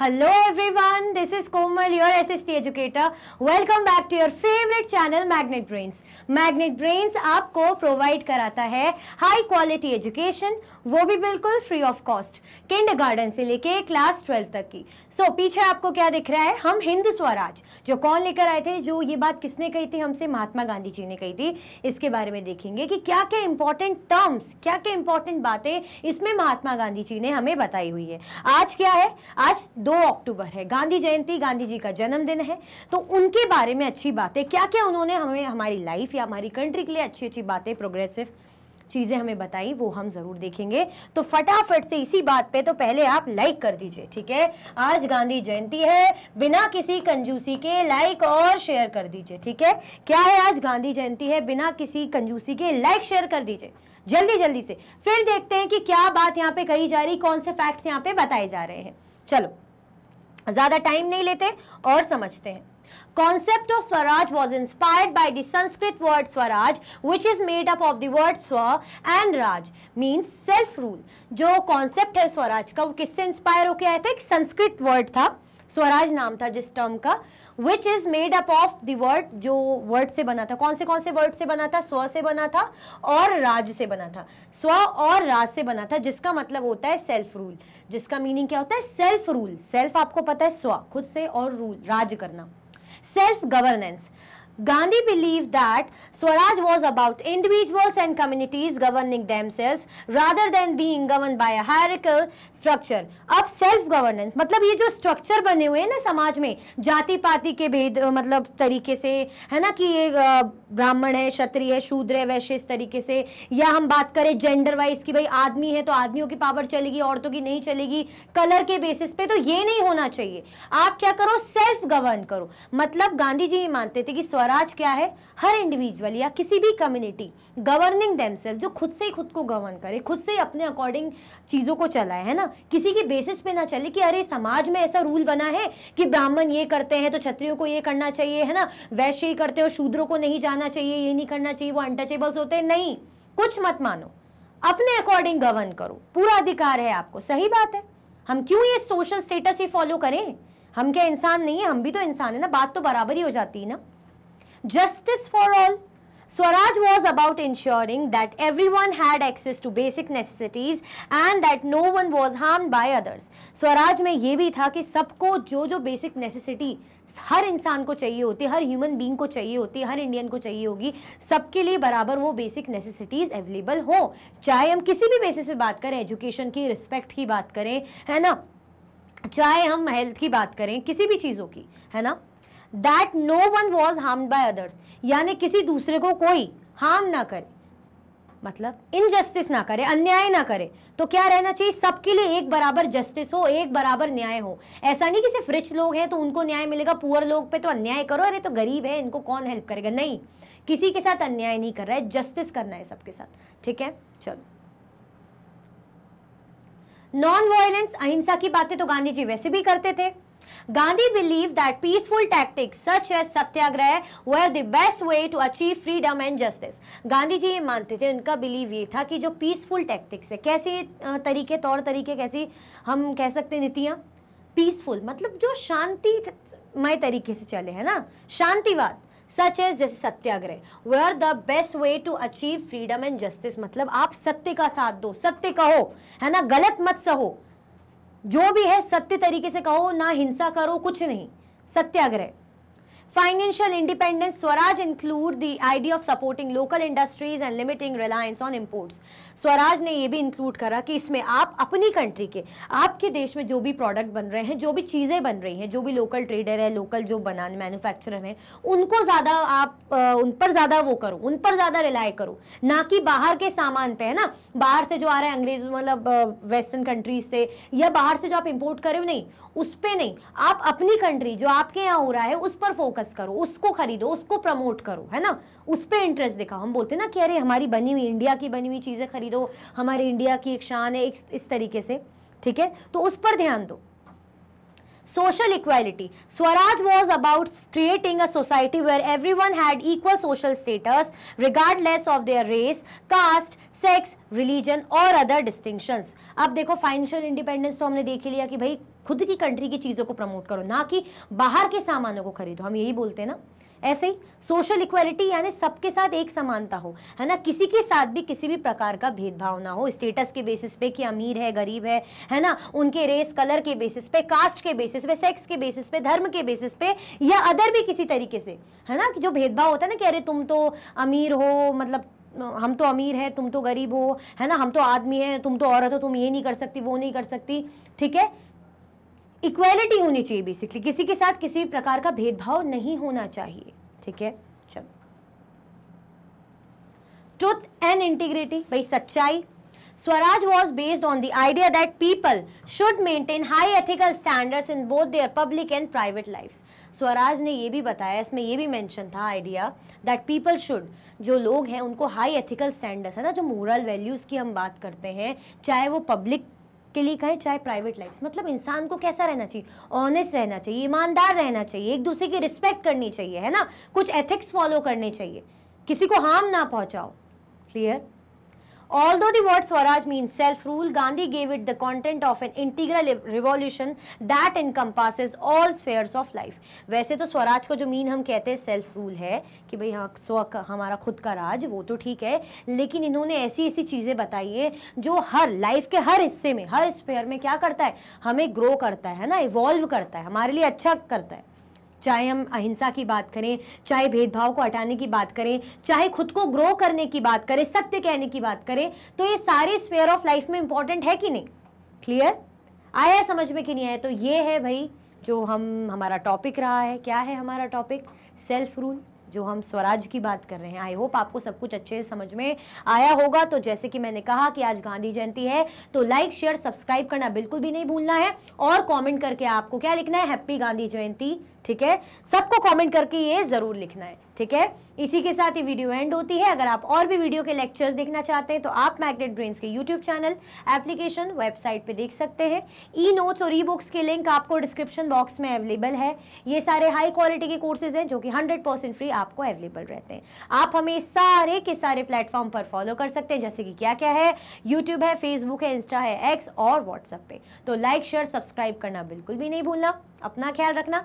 Hello everyone this is Komal your S S T educator welcome back to your favourite channel magnet brains magnet brains आपको provide कराता है high quality education वो भी बिल्कुल free of cost kindergarten से लेके class twelve तक की सो so, पीछे आपको क्या दिख रहा है हम हिंद स्वराज जो कौन लेकर आए थे जो ये बात किसने कही थी हमसे महात्मा गांधी जी ने कही थी इसके बारे में देखेंगे कि क्या क्या इंपॉर्टेंट टर्म्स क्या क्या इंपॉर्टेंट बातें इसमें महात्मा गांधी जी ने हमें बताई हुई है आज क्या है आज दो अक्टूबर है गांधी जयंती गांधी जी का जन्मदिन है तो उनके बारे में अच्छी बातें क्या क्या उन्होंने हमें हमारी लाइफ या हमारी कंट्री के लिए अच्छी अच्छी बातें प्रोग्रेसिव चीज़ें हमें बताई वो हम ज़रूर देखेंगे तो फटाफट से इसी बात पे तो पहले आप लाइक कर दीजिए ठीक है आज गांधी जयंती है बिना किसी कंजूसी के लाइक और शेयर कर दीजिए ठीक है क्या है आज गांधी जयंती है बिना किसी कंजूसी के लाइक शेयर कर दीजिए जल्दी जल्दी से फिर देखते हैं कि क्या बात यहाँ पे कही जा रही कौन से फैक्ट्स यहाँ पे बताए जा रहे हैं चलो ज्यादा टाइम नहीं लेते और समझते हैं concept of swaraj was inspired by the Sanskrit word swaraj which is made up of third swa and raj means self rule जो कॉन्सेप्ट है स्वराज का वो किससे इंस्पायर होके आया था एक संस्कृत वर्ड था स्वराज नाम था जिस टर्म का which is made up of the word जो वर्ड से बना था कौन से कौन से वर्ड से बना था स्व से बना था और राज से बना था स्व और राज से बना था जिसका मतलब होता है सेल्फ रूल जिसका मीनिंग क्या होता है सेल्फ रूल सेल्फ आपको पता है स्व खुद से और रूल राज करना self governance Gandhi believed that Swaraj was about individuals and communities governing themselves rather than being governed by a hierarchical structure. अब self governance मतलब ये जो structure बने हुए हैं ना समाज में जाति पाति के भेद मतलब तरीके से है ना कि ये ब्राह्मण है क्षत्रिय है शूद्र है वैश्य इस तरीके से या हम बात करें gender wise की भाई आदमी है तो आदमियों की power चलेगी औरतों की नहीं चलेगी color के basis पे तो ये नहीं होना चाहिए आप क्या करो self govern करो मतलब गांधी जी ये मानते थे कि स्वराज स्वराज क्या है हर इंडिविजुअल या किसी भी कम्युनिटी गवर्निंग डेमसेल्फ जो खुद से ही खुद को गवर्न करे खुद से अपने अकॉर्डिंग चीज़ों को चलाए है ना किसी की बेसिस पे ना चले कि अरे समाज में ऐसा रूल बना है कि ब्राह्मण ये करते हैं तो क्षत्रियों को ये करना चाहिए है ना वैश्य ही करते हो शूद्रों को नहीं जाना चाहिए ये नहीं करना चाहिए वो अनटचेबल्स होते हैं नहीं कुछ मत मानो अपने अकॉर्डिंग गवर्न करो पूरा अधिकार है आपको सही बात है हम क्यों ये सोशल स्टेटस ही फॉलो करें हम क्या इंसान नहीं है हम भी तो इंसान है ना बात तो बराबर ही हो जाती है ना justice for all swaraj was about ensuring that everyone had access to basic necessities and that no one was harm by others swaraj में ये भी था कि सबको जो जो बेसिक नेसेसिटी हर इंसान को चाहिए होती हर ह्यूमन बींग को चाहिए होती हर इंडियन को चाहिए होगी सबके लिए बराबर वो बेसिक नेसेसिटीज़ अवेलेबल हो चाहे हम किसी भी बेसिस पे बात करें एजुकेशन की रिस्पेक्ट की बात करें है ना चाहे हम हेल्थ की बात करें किसी भी चीज़ों की है ना that no one was harm by others यानी किसी दूसरे को कोई हार्म ना करे मतलब इनजस्टिस ना करे अन्याय ना करे तो क्या रहना चाहिए सबके लिए एक बराबर जस्टिस हो एक बराबर न्याय हो ऐसा नहीं कि सिर्फ रिच लोग हैं तो उनको न्याय मिलेगा पुअर लोग पे तो अन्याय करो अरे तो गरीब है इनको कौन हेल्प करेगा नहीं किसी के साथ अन्याय नहीं कर रहा है जस्टिस करना है सबके साथ ठीक है चलो नॉन वायलेंस अहिंसा की बातें तो गांधी जी वैसे भी करते थे Gandhi believed that peaceful tactics such as satyagraha were the best way to achieve freedom and justice. Gandhi ji ये मानते थे उनका बिलीव ये था कि जो पीसफुल टैक्टिक्स है कैसे तरीके तौर तरीके कैसी हम कह सकते हैं नीतियाँ पीसफुल मतलब जो शांतिमय तरीके से चले है ना शांतिवाद सच एज जैसे सत्याग्रह वे are the best way to achieve freedom and justice मतलब आप सत्य का साथ दो सत्य कहो है ना गलत मत सहो जो भी है सत्य तरीके से कहो ना हिंसा करो कुछ नहीं satyagraha financial independence swaraj include the idea of supporting local industries and limiting reliance on imports. Swaraj ने यह भी इंक्लूड करा कि इसमें आप अपनी कंट्री के आपके देश में जो भी प्रोडक्ट बन रहे हैं जो भी चीज़ें बन रही हैं जो भी लोकल ट्रेडर है लोकल जो बनाने मैन्युफैक्चरर हैं उनको ज़्यादा आप उन पर ज़्यादा वो करो उन पर ज़्यादा रिलाई करो ना कि बाहर के सामान पे है ना बाहर से जो आ रहे हैं अंग्रेज मतलब वेस्टर्न कंट्रीज से या बाहर से जो आप इम्पोर्ट करे हो नहीं उस पर नहीं आप अपनी कंट्री जो आपके यहाँ हो रहा है उस पर फोकस फोकस करो उसको खरीदो उसको प्रमोट करो है ना उस पर इंटरेस्ट दिखाओ हम बोलते हैं ना कि अरे हमारी बनी हुई इंडिया की बनी हुई चीज़ें खरीदो हमारे इंडिया की एक शान है इस तरीके से ठीक है तो उस पर ध्यान दो social equality. Swaraj was about creating a society where everyone had equal social status regardless of their race, caste, sex religion और अदर डिस्टिंक्शंस अब देखो फाइनेंशियल इंडिपेंडेंस तो हमने देख ही लिया कि भाई खुद की कंट्री की चीज़ों को प्रमोट करो ना कि बाहर के सामानों को खरीदो हम यही बोलते हैं ना ऐसे ही सोशल इक्वालिटी यानी सबके साथ एक समानता हो है ना किसी के साथ भी किसी भी प्रकार का भेदभाव ना हो स्टेटस के बेसिस पे कि अमीर है गरीब है है ना उनके रेस कलर के बेसिस पे कास्ट के बेसिस पे सेक्स के बेसिस पे धर्म के बेसिस पे या अदर भी किसी तरीके से है ना कि जो भेदभाव होता है ना कि अरे तुम तो अमीर हो मतलब हम तो अमीर हैं तुम तो गरीब हो है ना हम तो आदमी हैं तुम तो औरत हो तुम ये नहीं कर सकती वो नहीं कर सकती ठीक है इक्वेलिटी होनी चाहिए बेसिकली किसी के साथ किसी भी प्रकार का भेदभाव नहीं होना चाहिए ठीक है चलो ट्रुथ एंड इंटीग्रिटी भाई सच्चाई Swaraj was based on the idea that people should maintain high ethical standards in both their public and private life Swaraj ने ये भी बताया इसमें ये भी मेंशन था आइडिया दैट पीपल शुड जो लोग हैं उनको हाई एथिकल स्टैंडर्ड्स है ना जो मोरल वैल्यूज़ की हम बात करते हैं चाहे वो पब्लिक के लिए कहें चाहे प्राइवेट लाइफ मतलब इंसान को कैसा रहना चाहिए ऑनेस्ट रहना चाहिए ईमानदार रहना चाहिए एक दूसरे की रिस्पेक्ट करनी चाहिए है ना कुछ एथिक्स फॉलो करने चाहिए किसी को हार्म ना पहुंचाओ clear Although the word Swaraj means self-rule, Gandhi gave it the content of an integral revolution that encompasses all spheres of life. वैसे तो स्वराज को जो मीन हम कहते हैं सेल्फ रूल है कि भाई हाँ स्व हमारा खुद का राज वो तो ठीक है लेकिन इन्होंने ऐसी ऐसी चीज़ें बताई है जो हर लाइफ के हर हिस्से में हर स्पेयर में क्या करता है हमें ग्रो करता है ना इवॉल्व करता है हमारे लिए अच्छा करता है चाहे हम अहिंसा की बात करें चाहे भेदभाव को हटाने की बात करें चाहे खुद को ग्रो करने की बात करें सत्य कहने की बात करें तो ये सारे स्पेयर ऑफ लाइफ में इंपॉर्टेंट है कि नहीं क्लियर आया समझ में कि नहीं आया तो ये है भाई जो हम हमारा टॉपिक रहा है क्या है हमारा टॉपिक सेल्फ रूल जो हम स्वराज की बात कर रहे हैं आई होप आपको सब कुछ अच्छे से समझ में आया होगा तो जैसे कि मैंने कहा कि आज गांधी जयंती है तो लाइक शेयर सब्सक्राइब करना बिल्कुल भी नहीं भूलना है और कमेंट करके आपको क्या लिखना है हैप्पी गांधी जयंती ठीक है सबको कमेंट करके ये ज़रूर लिखना है ठीक है इसी के साथ ये वीडियो एंड होती है अगर आप और भी वीडियो के लेक्चर्स देखना चाहते हैं तो आप मैग्नेट ब्रेन्स के यूट्यूब चैनल एप्लीकेशन वेबसाइट पे देख सकते हैं ई नोट्स और ई बुक्स के लिंक आपको डिस्क्रिप्शन बॉक्स में अवेलेबल है ये सारे हाई क्वालिटी के कोर्सेज हैं जो कि हंड्रेड परसेंट फ्री आपको अवेलेबल रहते हैं आप हमें सारे के सारे प्लेटफॉर्म पर फॉलो कर सकते हैं जैसे कि क्या क्या है यूट्यूब है फेसबुक है इंस्टा है एक्स और व्हाट्सएप पे तो लाइक शेयर सब्सक्राइब करना बिल्कुल भी नहीं भूलना अपना ख्याल रखना